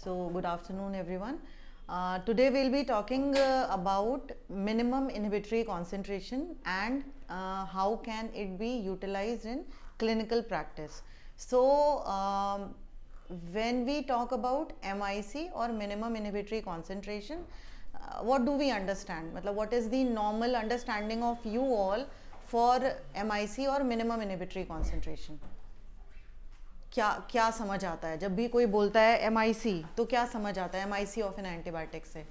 So, good afternoon everyone. Uh, today we will be talking uh, about minimum inhibitory concentration and uh, how can it be utilized in clinical practice. So, um, when we talk about MIC or minimum inhibitory concentration, uh, what do we understand? what is the normal understanding of you all for MIC or minimum inhibitory concentration? क्या क्या समझ आता है जब भी कोई बोलता है एम आई सी तो क्या समझ आता है M I C of an antibiotic से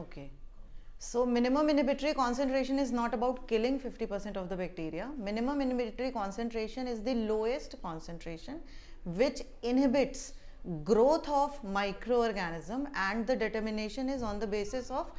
okay so minimum inhibitory concentration is not about killing fifty percent of the bacteria minimum inhibitory concentration is the lowest concentration which inhibits growth of micro organism and the determination is on the basis of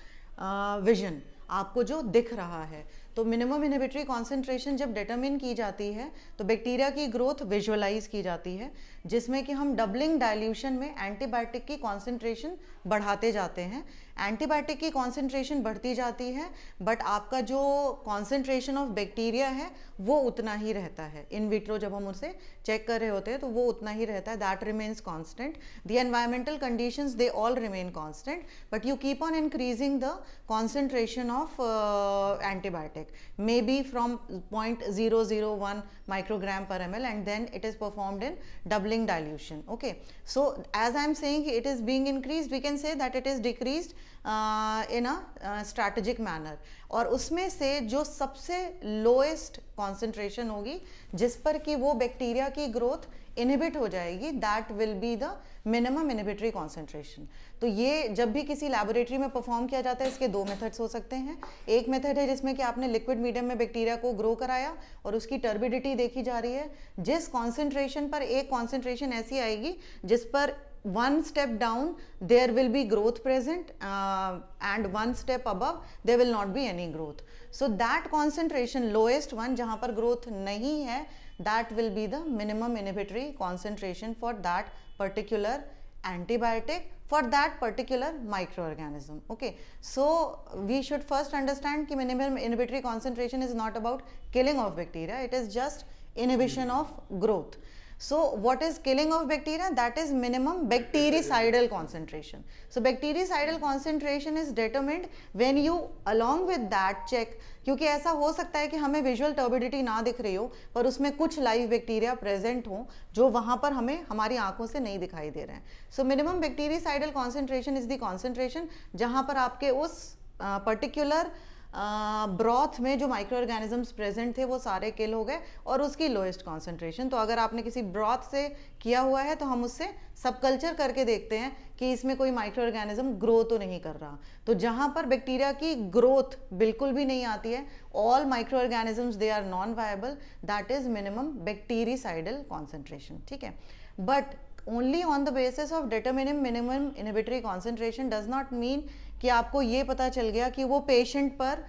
vision आपको जो दिख रहा है तो minimum inhibitory concentration जब determine की जाती है तो बैक्टीरिया की ग्रोथ विजुअलाइज की जाती है जिसमें कि हम डबलिंग डाइल्यूशन में एंटीबायोटिक की कॉन्सेंट्रेशन बढ़ाते जाते हैं एंटीबायोटिक की कॉन्सेंट्रेशन बढ़ती जाती है बट आपका जो कॉन्सेंट्रेशन ऑफ बैक्टीरिया है वो उतना ही रहता है इन विट्रो जब हम उसे चेक कर रहे होते हैं तो वो उतना ही रहता है that remains constant the environmental condition they all remain constant but you keep on increasing the concentration of antibiotic acidic maybe from 0.001 microgram per ml and then it is performed in doubling dilution okay so as i am saying it is being increased we can say that it is decreased uh, in a uh, strategic manner और उसमें से जो सबसे lowest concentration होगी जिस पर कि वो बैक्टीरिया की ग्रोथ इनहिबिट हो जाएगी that will be the minimum inhibitory concentration तो ये जब भी किसी लेबोरेटरी में परफॉर्म किया जाता है इसके दो मेथड्स हो सकते हैं एक मेथड है जिसमें कि आपने लिक्विड मीडियम में बैक्टीरिया को ग्रो कराया और उसकी टर्बिडिटी देखी जा रही है जिस कॉन्सेंट्रेशन पर एक कॉन्सेंट्रेशन ऐसी आएगी जिस पर one step down there will be growth present and one step above there will not be any growth so that concentration lowest one जहां पर ग्रोथ नहीं है that will be the minimum inhibitory concentration for that particular antibiotic for that particular microorganism okay so we should first understand that minimum inhibitory concentration is not about killing of bacteria it is just inhibition of growth so what is killing of bacteria that is minimum bactericidal concentration so bactericidal concentration is determined when you along with that check क्योंकि ऐसा हो सकता है कि हमें visual turbidity ना दिख रही हो पर उसमें कुछ लाइव बैक्टीरिया प्रेजेंट हो जो वहां पर हमें हमारी आंखों से नहीं दिखाई दे रहे हैं so minimum bactericidal concentration is the concentration जहां पर आपके उस पर्टिक्युलर uh, ब्रॉथ में जो माइक्रो ऑर्गेनिजम्स प्रेजेंट थे वो सारे किल हो गए और उसकी लोएस्ट कॉन्सेंट्रेशन तो अगर आपने किसी ब्रॉथ से किया हुआ है तो हम उससे सब कल्चर करके देखते हैं कि इसमें कोई माइक्रो ऑर्गेनिज्म ग्रो तो नहीं कर रहा तो जहाँ पर बैक्टीरिया की ग्रोथ बिल्कुल भी नहीं आती है all micro organisms they are non viable that is minimum bactericidal concentration ठीक है but only on the basis of determining minimum inhibitory concentration does not mean कि आपको ये पता चल गया कि वो पेशेंट पर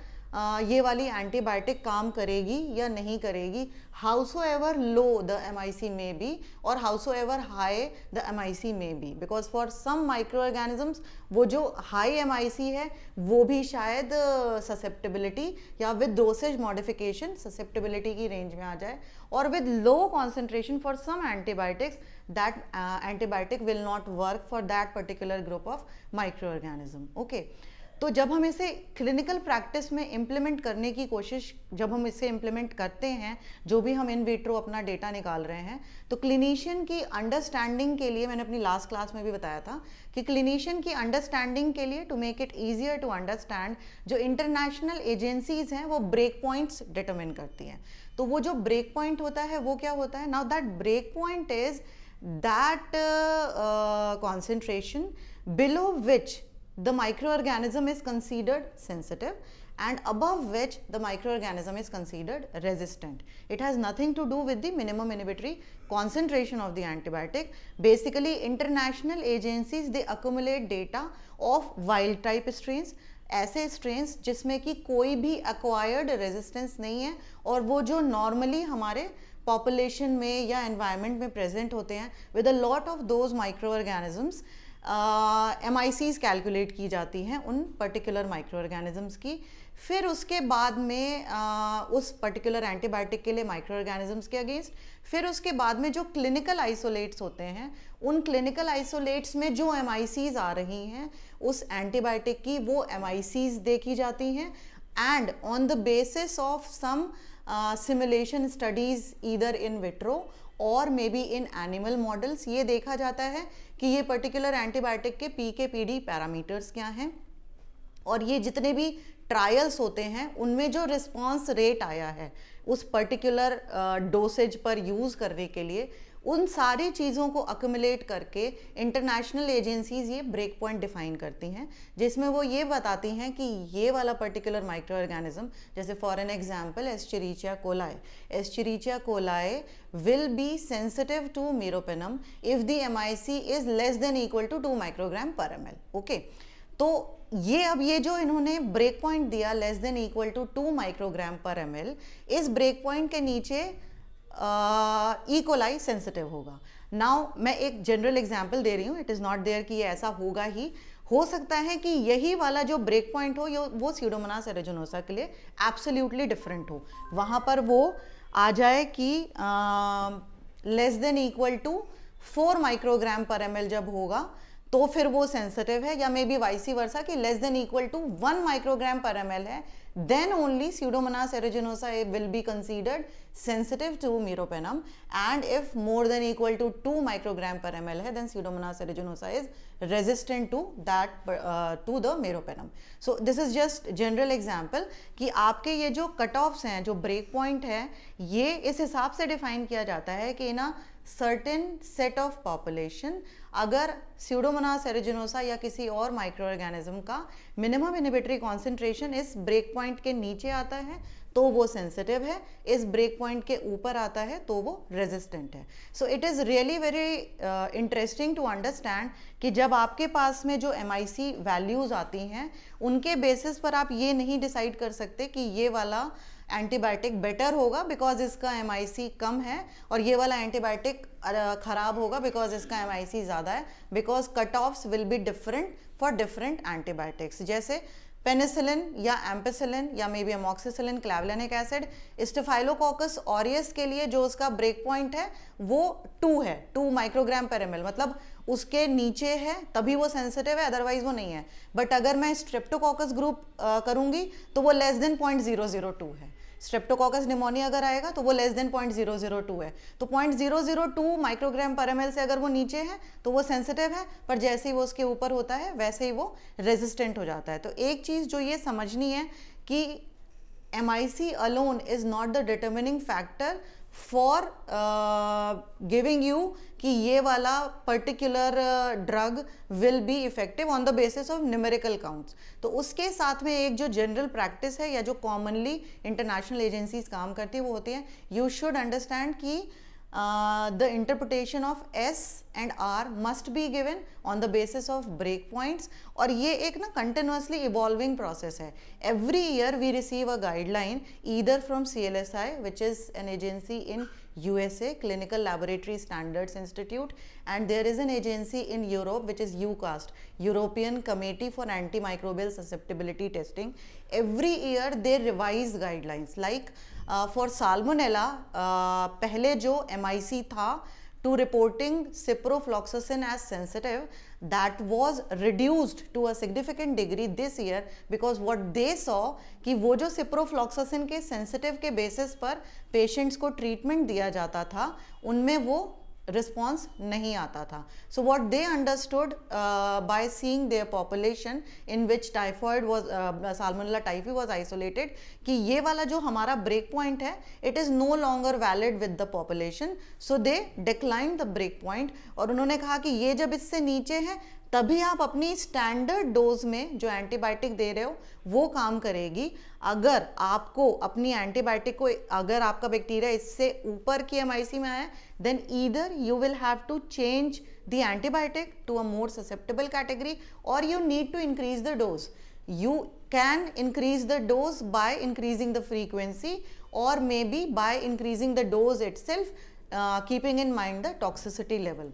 ये वाली एंटीबायोटिक काम करेगी या नहीं करेगी however low the M I C may be और however high the M I C may be because for some micro organisms वो जो हाई एम आई सी है वो भी शायद ससेप्टेबिलिटी या विद डोसेज मॉडिफिकेशन ससेप्टेबिलिटी की range में आ जाए और with low concentration for some antibiotics that antibiotic will not work for that particular group of micro organism okay तो जब हम इसे क्लिनिकल प्रैक्टिस में इम्प्लीमेंट करने की कोशिश जब हम इसे इम्प्लीमेंट करते हैं जो भी हम इन विट्रो अपना डेटा निकाल रहे हैं तो क्लिनिशियन की अंडरस्टैंडिंग के लिए मैंने अपनी लास्ट क्लास में भी बताया था कि क्लिनिशियन की अंडरस्टैंडिंग के लिए to make it easier to understand जो इंटरनेशनल एजेंसीज हैं वो ब्रेक पॉइंट्स डिटर्मिन करती हैं तो वो जो ब्रेक पॉइंट होता है वो क्या होता है now that break point is that concentration below which the microorganism is considered sensitive and above which the microorganism is considered resistant. It has nothing to do with the minimum inhibitory concentration of the antibiotic. Basically, international agencies, they accumulate data of wild type strains ऐसे strains जिसमें कि कोई भी acquired resistance नहीं है और वो जो normally हमारे population में या environment में present होते हैं with a lot of those microorganisms M I calculate की जाती हैं उन पर्टिकुलर माइक्रो ऑर्गेनिज़म्स की फिर उसके बाद में आ, उस पर्टिकुलर एंटीबायोटिक के लिए माइक्रो ऑर्गेनिज़म्स के अगेंस्ट फिर उसके बाद में जो क्लिनिकल आइसोलेट्स होते हैं उन क्लिनिकल आइसोलेट्स में जो एम आ रही हैं उस एंटीबायोटिक की वो एम देखी जाती हैं and on the basis of some simulation studies इधर इन विट्रो और मे बी इन एनिमल मॉडल्स ये देखा जाता है कि ये पर्टिकुलर एंटीबायोटिक के P K P D parameters क्या हैं और ये जितने भी ट्रायल्स होते हैं उनमें जो रिस्पॉन्स रेट आया है उस पर्टिकुलर डोसेज पर यूज़ करने के लिए उन सारी चीज़ों को अकमलेट करके इंटरनेशनल एजेंसीज ये ब्रेक पॉइंट डिफाइन करती हैं जिसमें वो ये बताती हैं कि ये वाला पर्टिकुलर माइक्रो ऑर्गेनिज्म जैसे for an example Escherichia coli Escherichia coli will be sensitive to meropenem if the M I C is less than equal to two microgram पर एम एल ओके तो ये अब ये जो इन्होंने ब्रेक पॉइंट दिया less than equal to two microgram पर M L इस ब्रेक पॉइंट के नीचे इकोलाई सेंसिटिव होगा नाउ मैं एक जनरल एग्जाम्पल दे रही हूँ इट इज़ नॉट देयर कि ये ऐसा होगा ही हो सकता है कि यही वाला जो ब्रेक पॉइंट हो ये वो सीडोमनास एरेजोनोसा के लिए एब्सोल्यूटली डिफरेंट हो वहाँ पर वो आ जाए कि less than equal to four microgram पर एम जब होगा तो फिर वो सेंसिटिव है या मे बी वाइसी वर्षा कि less than equal to one microgram पर एम है then only Pseudomonas aeruginosa will be considered sensitive to meropenem and if more than equal to 2 microgram per ml hai, then pseudomonas aeruginosa is resistant to that uh, to the meropenem. So this is just general example कि आपके ये जो cut offs हैं जो break point है ये इस हिसाब से डिफाइन किया जाता है कि ना सर्टेन सेट ऑफ पॉपुलेशन अगर सीडोमोनास एरिजिनोसा या किसी और माइक्रो ऑर्गेनिज्म का मिनिमम इनिबिटरी कॉन्सेंट्रेशन इस ब्रेक पॉइंट के नीचे आता है तो वो सेंसिटिव है इस ब्रेक पॉइंट के ऊपर आता है तो वो रेजिस्टेंट है so it is really very interesting to understand कि जब आपके पास में जो एम वैल्यूज़ आती हैं उनके बेसिस पर आप ये नहीं डिसाइड कर सकते कि ये वाला एंटीबायोटिक बेटर होगा बिकॉज इसका एम कम है और ये वाला एंटीबायोटिक uh, ख़राब होगा बिकॉज इसका एम ज़्यादा है because cut offs will be different for different antibiotics जैसे पेनिसिलिन या एम्पेसिलिन या मे maybe amoxicillin clavulanic acid Staphylococcus aureus के लिए जो उसका ब्रेक पॉइंट है वो टू है टू माइक्रोग्राम पर एम मतलब उसके नीचे है तभी वो सेंसिटिव है अदरवाइज वो नहीं है बट अगर मैं स्ट्रिप्टोकोकस ग्रुप करूंगी तो वो less than point zero zero two है स्ट्रेप्टोकॉकस निमोनिया अगर आएगा तो वो less than point zero zero two है तो point zero zero two microgram पर एम से अगर वो नीचे है तो वो सेंसिटिव है पर जैसे ही वो उसके ऊपर होता है वैसे ही वो रेजिस्टेंट हो जाता है तो एक चीज़ जो ये समझनी है कि M I C alone is not the determining factor for giving you कि ये वाला particular drug will be effective on the basis of numerical counts तो उसके साथ में एक जो जनरल प्रैक्टिस है या जो कॉमनली इंटरनेशनल एजेंसीज काम करती है वो होती है यू शुड अंडरस्टैंड कि Uh, the interpretation of S and R must be given on the basis of breakpoints और ये एक ना continuously evolving process है every year we receive a guideline either from CLSI which is an agency in USA Clinical Laboratory Standards Institute and there is an agency in Europe which is UCAST European Committee for Antimicrobial Susceptibility Testing every year they revise guidelines like for Salmonella पहले जो M था to reporting ciprofloxacin as sensitive that was reduced to a significant degree this year because what they saw कि वो जो सिप्रोफ्लॉक्सोसिन के sensitive के basis पर patients को ट्रीटमेंट दिया जाता था उनमें वो रिस्पॉन्स नहीं आता था so what they understood by seeing their population in which typhoid was Salmonella typhi was isolated कि ये वाला जो हमारा ब्रेक पॉइंट है it is no longer valid with the population so they decline the break point और उन्होंने कहा कि ये जब इससे नीचे है तभी आप अपनी स्टैंडर्ड डोज में जो एंटीबायोटिक दे रहे हो वो काम करेगी अगर आपको अपनी एंटीबायोटिक को अगर आपका बैक्टीरिया इससे ऊपर की एम में आया then either you will have to change the antibiotic to a more susceptible category और you need to increase the dose you can increase the dose by increasing the frequency और मे maybe by increasing the dose itself keeping in mind the toxicity level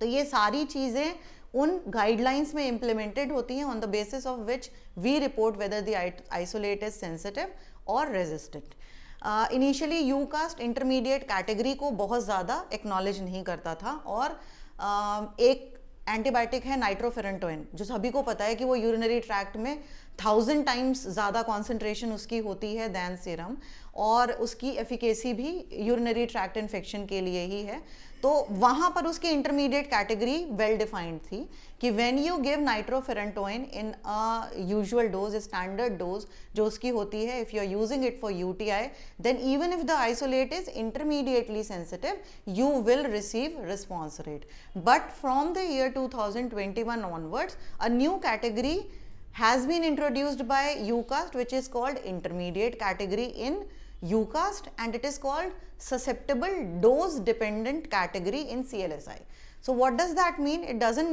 तो ये सारी चीज़ें उन guidelines में implemented होती हैं on the basis of which we report whether the isolate is sensitive और resistant initially you cast intermediate category को बहुत ज़्यादा एक्नॉलेज नहीं करता था और uh, एक एंटीबायोटिक है नाइट्रोफेरेंटोइन जो सभी को पता है कि वो यूरिनरी ट्रैक्ट में थाउजेंड टाइम्स ज़्यादा कॉन्सेंट्रेशन उसकी होती है दैन सीरम और उसकी एफिकेसी भी यूरिनरी ट्रैक्ट इन्फेक्शन के लिए ही है तो वहां पर उसकी इंटरमीडिएट कैटेगरी वेल डिफाइंड थी कि when you give nitrofurantoin in a usual dose standard dose जो उसकी होती है if you are using it for UTI then even if the isolate is intermediately sensitive you will receive response rate but from the year 2021 onwards a new category has been introduced by cast which is called intermediate category in and it is called susceptible dose dependent category in C L S I so what does that mean it doesn't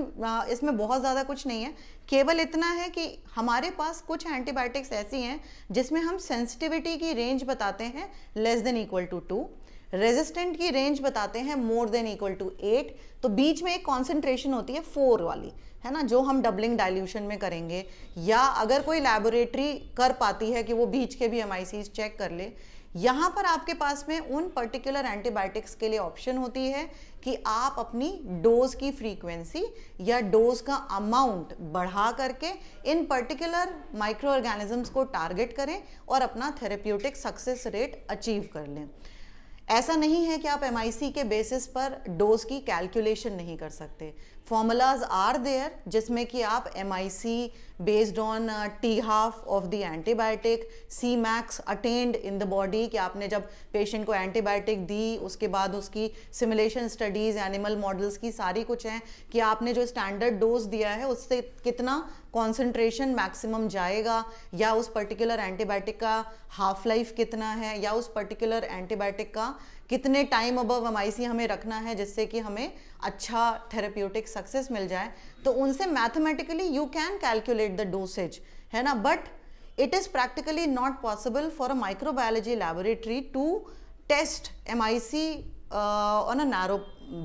इसमें बहुत ज़्यादा कुछ नहीं है केवल इतना है कि हमारे पास कुछ एंटीबायोटिक्स ऐसी हैं जिसमें हम सेंसिटिविटी की रेंज बताते हैं less than equal to two resistant की रेंज बताते हैं more than equal to eight तो बीच में एक कॉन्सेंट्रेशन होती है फोर वाली है ना जो हम डबलिंग डाइल्यूशन में करेंगे या अगर कोई लेबोरेटरी कर पाती है कि वो बीच के भी एम चेक कर ले यहाँ पर आपके पास में उन पर्टिकुलर एंटीबायोटिक्स के लिए ऑप्शन होती है कि आप अपनी डोज की फ्रीक्वेंसी या डोज का अमाउंट बढ़ा करके इन पर्टिकुलर माइक्रो ऑर्गेनिजम्स को टारगेट करें और अपना थेरेप्यूटिक सक्सेस रेट अचीव कर लें ऐसा नहीं है कि आप एम के बेसिस पर डोज की कैलकुलेशन नहीं कर सकते फॉर्मूलाज आर देयर जिसमें कि आप um based on T half of the antibiotic C max attained in the body कि आपने जब पेशेंट को एंटीबायोटिक दी उसके बाद उसकी सिमुलेशन स्टडीज़ एनिमल मॉडल्स की सारी कुछ हैं कि आपने जो स्टैंडर्ड डोज़ दिया है उससे कितना कॉन्सेंट्रेशन मैक्सिमम जाएगा या उस पर्टिकुलर एंटीबायोटिक का हाफ लाइफ कितना है या उस पर्टिकुलर एंटीबायोटिक का कितने टाइम अबव एम हमें रखना है जिससे कि हमें अच्छा थेरेप्यूटिक सक्सेस मिल जाए तो उनसे mathematically you can calculate the dosage है ना but it is practically not possible for a microbiology laboratory to test M I C on a narrow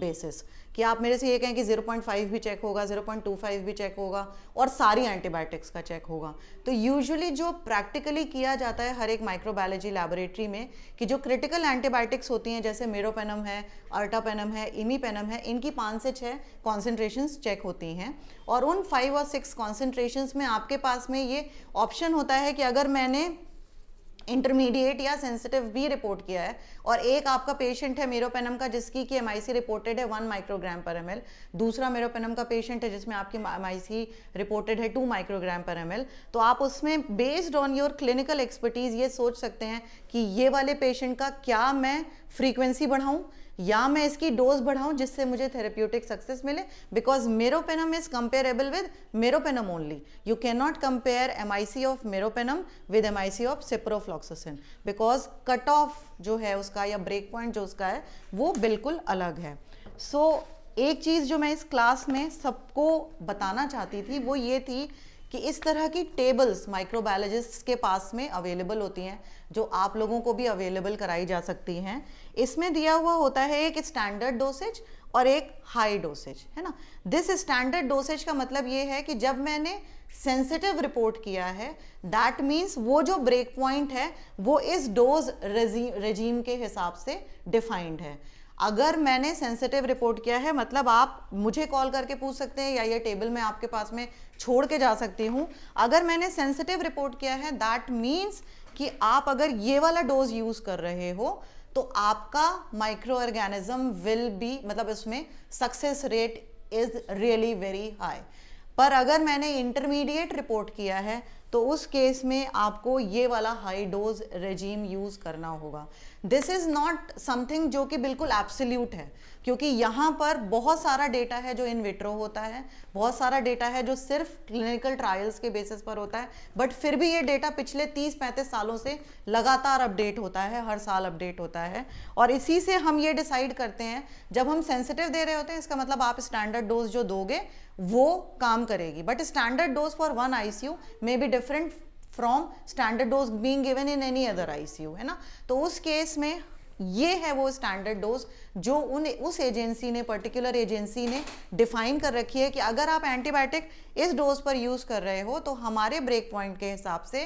basis कि आप मेरे से ये कहें कि 0.5 भी चेक होगा 0.25 भी चेक होगा और सारी एंटीबायोटिक्स का चेक होगा तो यूजुअली जो प्रैक्टिकली किया जाता है हर एक माइक्रोबायोलॉजी लेबोरेटरी में कि जो क्रिटिकल एंटीबायोटिक्स होती हैं जैसे मेरोपेनम है अर्टापेनम है इमीपेनम है इनकी पाँच से छः कॉन्सेंट्रेशन चेक होती हैं और उन फाइव और सिक्स कॉन्सेंट्रेशन में आपके पास में ये ऑप्शन होता है कि अगर मैंने इंटरमीडिएट या सेंसिटिव भी रिपोर्ट किया है और एक आपका पेशेंट है मेरोपेनम का जिसकी कि एम रिपोर्टेड है वन माइक्रोग्राम पर एम दूसरा मेरोपेनम का पेशेंट है जिसमें आपकी एम रिपोर्टेड है टू माइक्रोग्राम पर एम तो आप उसमें based on your clinical expertise ये सोच सकते हैं कि ये वाले पेशेंट का क्या मैं फ्रीक्वेंसी बढ़ाऊँ या मैं इसकी डोज बढ़ाऊं जिससे मुझे थेरेप्यूटिक सक्सेस मिले because meropenem is comparable with meropenem only you can not compare M I C of meropenem with M I C of ciprofloxacin because cut off जो है उसका या ब्रेक पॉइंट जो उसका है वो बिल्कुल अलग है सो so, एक चीज़ जो मैं इस क्लास में सबको बताना चाहती थी वो ये थी कि इस तरह की टेबल्स माइक्रोबायोलॉजिस्ट्स के पास में अवेलेबल होती हैं जो आप लोगों को भी अवेलेबल कराई जा सकती हैं इसमें दिया हुआ होता है एक स्टैंडर्ड डोसेज और एक हाई डोसेज है ना दिस स्टैंडर्ड डोसेज का मतलब ये है कि जब मैंने सेंसिटिव रिपोर्ट किया है दैट मीन्स वो जो ब्रेक पॉइंट है वो इस डोज रेजीम के हिसाब से डिफाइंड है अगर मैंने सेंसिटिव रिपोर्ट किया है मतलब आप मुझे कॉल करके पूछ सकते हैं या ये टेबल में आपके पास में छोड़ के जा सकती हूँ अगर मैंने सेंसिटिव रिपोर्ट किया है दैट मीन्स कि आप अगर ये वाला डोज यूज़ कर रहे हो तो आपका माइक्रो ऑर्गेनिज्म विल बी मतलब इसमें success rate is really very high पर अगर मैंने इंटरमीडिएट रिपोर्ट किया है तो उस केस में आपको ये वाला हाई डोज रेजीम यूज़ करना होगा दिस इज़ नॉट समथिंग जो कि बिल्कुल एब्सोल्यूट है क्योंकि यहाँ पर बहुत सारा डेटा है जो इन विट्रो होता है बहुत सारा डेटा है जो सिर्फ क्लिनिकल ट्रायल्स के बेसिस पर होता है बट फिर भी ये डेटा पिछले 30-35 सालों से लगातार अपडेट होता है हर साल अपडेट होता है और इसी से हम ये डिसाइड करते हैं जब हम सेंसिटिव दे रहे होते हैं इसका मतलब आप स्टैंडर्ड डोज जो दोगे वो काम करेगी but standard dose for one you may be different from standard dose being given in any other you है ना तो उस केस में ये है वो स्टैंडर्ड डोज जो उन उस एजेंसी ने पर्टिकुलर एजेंसी ने डिफाइन कर रखी है कि अगर आप एंटीबायोटिक इस डोज पर यूज़ कर रहे हो तो हमारे ब्रेक पॉइंट के हिसाब से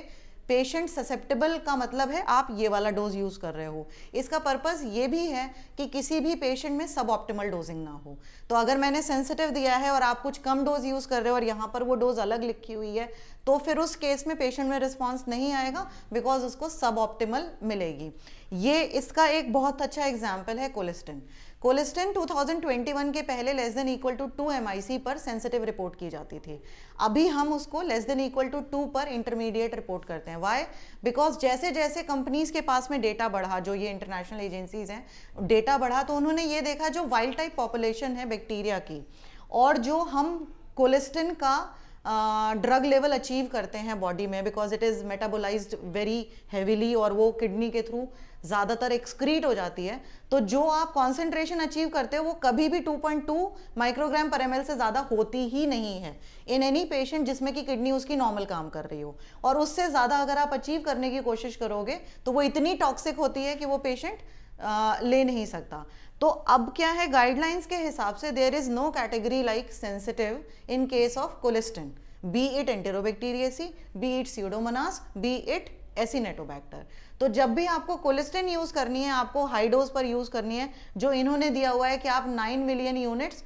पेशेंट ससेप्टेबल का मतलब है आप ये वाला डोज यूज़ कर रहे हो इसका पर्पज़ ये भी है कि किसी भी पेशेंट में सब ऑप्टिमल डोजिंग ना हो तो अगर मैंने सेंसिटिव दिया है और आप कुछ कम डोज यूज़ कर रहे हो और यहाँ पर वो डोज अलग लिखी हुई है तो फिर उस केस में पेशेंट में रिस्पॉन्स नहीं आएगा बिकॉज उसको सब ऑप्टिमल मिलेगी ये इसका एक बहुत अच्छा एग्जाम्पल है कोलेस्टिन कोलेस्टेन 2021 के पहले less than equal to two M पर सेंसिटिव रिपोर्ट की जाती थी अभी हम उसको less than equal to two पर इंटरमीडिएट रिपोर्ट करते हैं वाई बिकॉज जैसे जैसे कंपनीज के पास में डेटा बढ़ा जो ये इंटरनेशनल एजेंसीज हैं डेटा बढ़ा तो उन्होंने ये देखा जो वाइल्ड टाइप पॉपुलेशन है बैक्टीरिया की और जो हम कोलेस्टिन का ड्रग लेवल अचीव करते हैं बॉडी में because it is metabolized very heavily और वो किडनी के थ्रू ज़्यादातर एक्सक्रीट हो जाती है तो जो आप कॉन्सेंट्रेशन अचीव करते हो वो कभी भी 2.2 माइक्रोग्राम पर एम से ज़्यादा होती ही नहीं है इन एनी पेशेंट जिसमें कि किडनी उसकी नॉर्मल काम कर रही हो और उससे ज़्यादा अगर आप अचीव करने की कोशिश करोगे तो वो इतनी टॉक्सिक होती है कि वो पेशेंट ले नहीं सकता तो अब क्या है गाइडलाइंस के हिसाब से there is no category like sensitive in case of colistin be it Enterobacteriaceae be it Pseudomonas be it Acinetobacter तो जब भी आपको कोलेस्टिन यूज करनी है आपको हाई डोज पर यूज करनी है जो इन्होंने दिया हुआ है कि आप 9 मिलियन यूनिट्स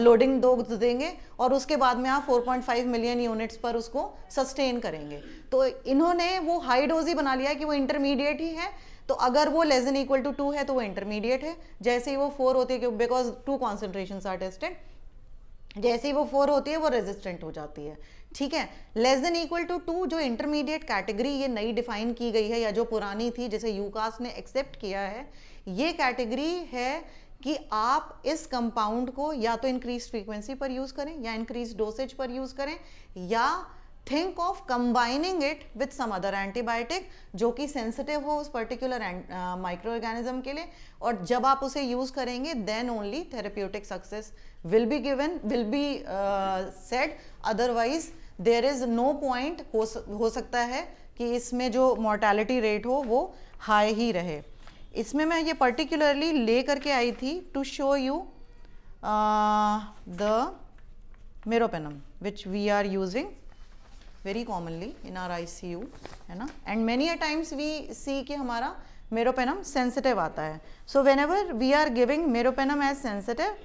लोडिंग दो देंगे और उसके बाद में आप 4.5 मिलियन यूनिट्स पर उसको सस्टेन करेंगे तो इन्होंने वो हाई डोज ही बना लिया कि वो इंटरमीडिएट ही है तो अगर वो less than equal to two है तो वो इंटरमीडिएट है जैसे ही वो फोर होती है because two concentrations are tested जैसे ही वो फोर होती है वो रेजिस्टेंट हो जाती है ठीक है less than equal to two जो इंटरमीडिएट कैटेगरी ये नई डिफाइन की गई है या जो पुरानी थी जिसे यूकास ने एक्सेप्ट किया है ये कैटेगरी है कि आप इस कंपाउंड को या तो इंक्रीज फ्रीक्वेंसी पर यूज़ करें या इंक्रीज डोसेज पर यूज़ करें या think of combining it with some other antibiotic जो कि सेंसिटिव हो उस पर्टिकुलर माइक्रो ऑर्गेनिज्म के लिए और जब आप उसे यूज करेंगे then only therapeutic success will be given will be said otherwise there is no point हो सकता है कि इसमें जो मोर्टेलिटी रेट हो वो हाई ही रहे इसमें मैं ये पर्टिकुलरली ले करके आई थी to show you the meropenem which we are using very commonly in our I C U है ना and many a times we see कि हमारा मेरोपेनम सेंसिटिव आता है so whenever we are giving meropenem as sensitive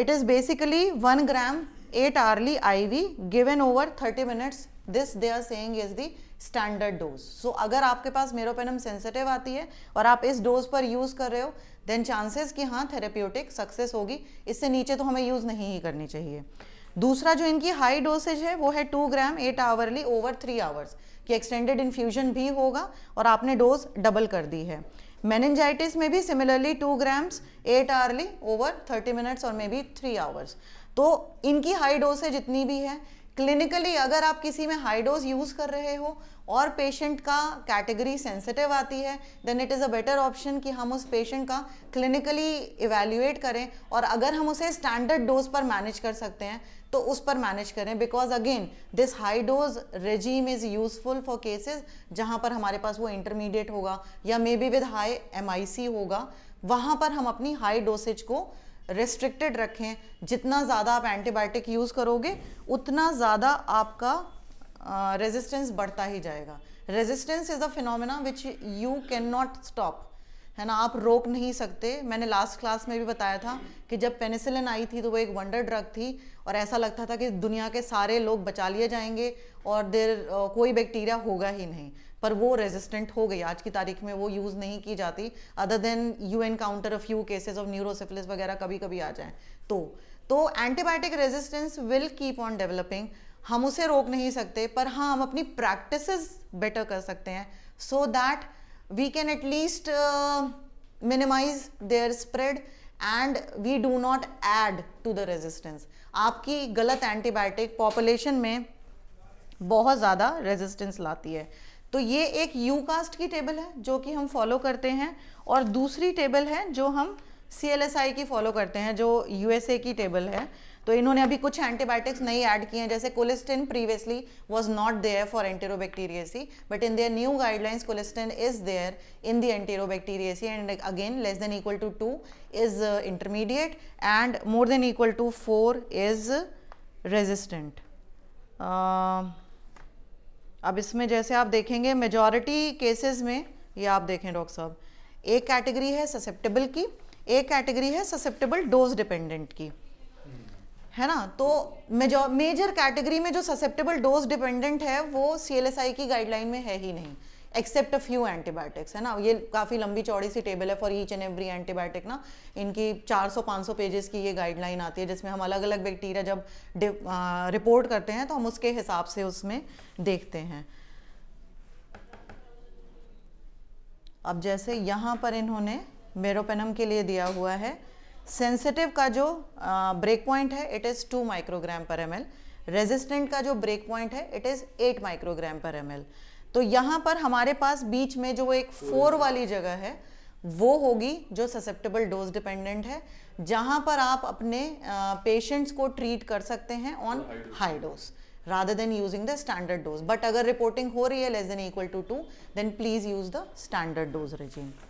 it is basically one gram eight hourly I we given over thirty minutes this they are saying is the standard dose so अगर आपके पास meropenem sensitive आती है और आप इस dose पर use कर रहे हो देन चांसेस कि हाँ थेरेप्यूटिक सक्सेस होगी इससे नीचे तो हमें यूज़ नहीं ही करनी चाहिए दूसरा जो इनकी हाई डोसेज है वो है two gram eight hourly over three hours कि एक्सटेंडेड इन्फ्यूजन भी होगा और आपने डोज डबल कर दी है मैनजाइटिस में भी similarly two grams eight hourly over thirty minutes और मे बी थ्री आवर्स तो इनकी हाई डोसेज इतनी भी है क्लिनिकली अगर आप किसी में हाई डोज यूज़ कर रहे हो और पेशेंट का कैटेगरी सेंसिटिव आती है then it is a better option कि हम उस पेशेंट का क्लिनिकली इवेल्यूएट करें और अगर हम उसे स्टैंडर्ड डोज पर मैनेज कर सकते हैं तो उस पर मैनेज करें because again this high dose regime is useful for cases जहाँ पर हमारे पास वो इंटरमीडिएट होगा या मे बी विद हाई एम होगा वहाँ पर हम अपनी हाई डोसेज को रेस्ट्रिक्टेड रखें जितना ज़्यादा आप एंटीबायोटिक यूज़ करोगे उतना ज़्यादा आपका रेजिस्टेंस uh, बढ़ता ही जाएगा resistance is a phenomena which you can not stop है ना आप रोक नहीं सकते मैंने लास्ट क्लास में भी बताया था कि जब पेनिसिलिन आई थी तो वो एक वंडर ड्रग थी और ऐसा लगता था कि दुनिया के सारे लोग बचा लिए जाएंगे और देर कोई बैक्टीरिया होगा ही नहीं पर वो रेजिस्टेंट हो गई आज की तारीख में वो यूज़ नहीं की जाती other than you encounter a few cases of neurosyphilis वगैरह कभी कभी आ जाए तो तो antibiotic resistance will keep on developing हम उसे रोक नहीं सकते पर हाँ हम अपनी प्रैक्टिस बेटर कर सकते हैं so so that we can at least uh, minimize their spread and we do not add to the resistance. आपकी गलत antibiotic population में बहुत ज़्यादा resistance लाती है तो ये एक यू कास्ट की टेबल है जो कि हम फॉलो करते हैं और दूसरी टेबल है जो हम सी की फॉलो करते हैं जो यूएसए की टेबल है तो इन्होंने अभी कुछ एंटीबायोटिक्स नहीं ऐड किए हैं जैसे colistin previously was not there for Enterobacteriaceae but in there new guidelines colistin is there in the Enterobacteriaceae and again less than equal to two is intermediate and more than equal to four is resistant अब इसमें जैसे आप देखेंगे majority cases में ये आप देखें doctor साहब एक कैटेगरी है ससेप्टेबल की एक कैटेगरी है ससेप्टेबल डोज डिपेंडेंट की है ना तो मेजर कैटेगरी में जो ससेप्टेबल डोज डिपेंडेंट है वो सी की गाइडलाइन में है ही नहीं एक्सेप्ट अ फ्यू एंटीबायोटिक्स है ना ये काफ़ी लंबी चौड़ी सी टेबल है for each and every antibiotic ना इनकी 400-500 पेजेस की ये गाइडलाइन आती है जिसमें हम अलग अलग बैक्टीरिया जब रिपोर्ट करते हैं तो हम उसके हिसाब से उसमें देखते हैं अब जैसे यहाँ पर इन्होंने मेरोपेनम के लिए दिया हुआ है सेंसिटिव का जो ब्रेक पॉइंट है इट इज़ टू माइक्रोग्राम पर एम रेजिस्टेंट का जो ब्रेक पॉइंट है इट इज़ एट माइक्रोग्राम पर एम तो यहाँ पर हमारे पास बीच में जो एक फोर वाली जगह है वो होगी जो ससेप्टेबल डोज डिपेंडेंट है जहाँ पर आप अपने पेशेंट्स को ट्रीट कर सकते हैं on high dose rather than using the standard dose. But अगर reporting हो रही है less than equal to 2, then please use the standard dose regime.